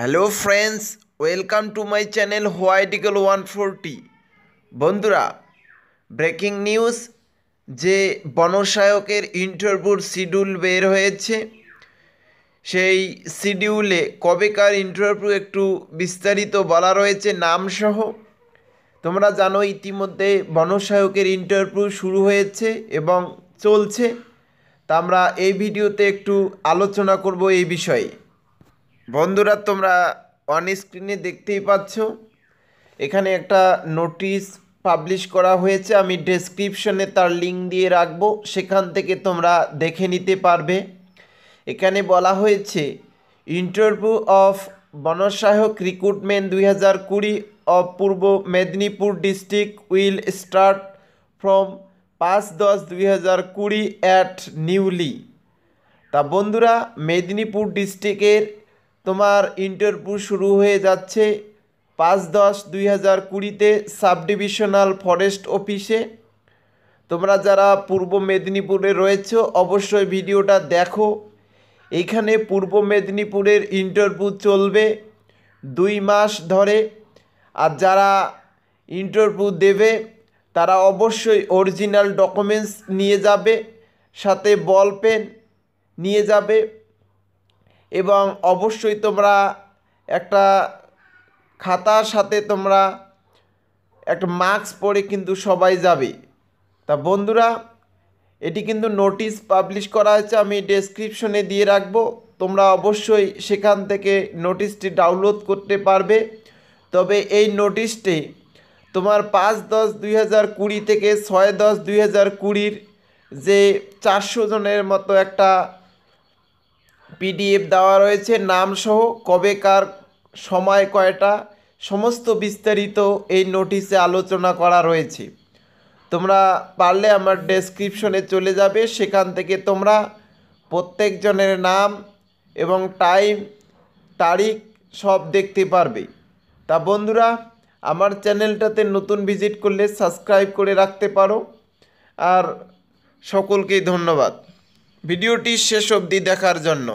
hello friends welcome to my channel হোয়াইটিকেল one forty বন্ধুরা breaking news যে বনসায়কের ইন্টারভিউর শিডিউল বের হয়েছে সেই শিডিউলে কবেকার ইন্টারভিউ একটু বিস্তারিত বলা রয়েছে নামসহ তোমরা জানো ইতিমধ্যে বনসায়কের ইন্টারভিউ শুরু হয়েছে এবং চলছে তা আমরা এই ভিডিওতে একটু আলোচনা করব এই বিষয়ে বন্ধুরা তোমরা অন স্ক্রিনে দেখতেই পাচ্ছ এখানে একটা নোটিশ পাবলিশ করা হয়েছে আমি ডেসক্রিপশনে তার লিঙ্ক দিয়ে রাখবো সেখান থেকে তোমরা দেখে নিতে পারবে এখানে বলা হয়েছে ইন্টারভিউ অফ বনসাহক রিক্রুটমেন্ট দুই হাজার কুড়ি of Purba Medinipur district will start from পাঁচ দশ দুই হাজার কুড়ি অ্যাট নিউলি তা বন্ধুরা মেদিনীপুর ডিস্ট্রিক্টের তোমার ইন্টারভিউ শুরু হয়ে যাচ্ছে পাঁচ দশ দুই হাজার কুড়িতে সাব ডিভিশনাল ফরেস্ট অফিসে তোমরা যারা পূর্ব মেদিনীপুরে রয়েছ অবশ্যই ভিডিওটা দেখো এখানে পূর্ব মেদিনীপুরের ইন্টারভিউ চলবে দুই মাস ধরে আর যারা ইন্টারভিউ দেবে তারা অবশ্যই অরিজিনাল ডকুমেন্টস নিয়ে যাবে সাথে বল পেন নিয়ে যাবে এবং অবশ্যই তোমরা একটা খাতার সাথে তোমরা একটা মাস্ক পরে কিন্তু সবাই যাবে তা বন্ধুরা এটি কিন্তু নোটিশ পাবলিশ করা হয়েছে আমি ডেসক্রিপশনে দিয়ে রাখবো তোমরা অবশ্যই সেখান থেকে নোটিশটি ডাউনলোড করতে পারবে তবে এই নোটিশটি তোমার পাঁচ দশ দুই হাজার কুড়ি থেকে ছয় দশ দুই হাজার কুড়ির যে চারশো জনের মতো একটা পিডিএফ দেওয়া রয়েছে নামসহ কবেকার সময় কয়টা সমস্ত বিস্তারিত এই নোটিশে আলোচনা করা রয়েছে তোমরা পারলে আমার ডেসক্রিপশনে চলে যাবে সেখান থেকে তোমরা প্রত্যেকজনের নাম এবং টাইম তারিখ সব দেখতে পারবে তা বন্ধুরা আমার চ্যানেলটাতে নতুন ভিজিট করলে সাবস্ক্রাইব করে রাখতে পারো আর সকলকেই ধন্যবাদ ভিডিওটি শেষ অবধি দেখার জন্য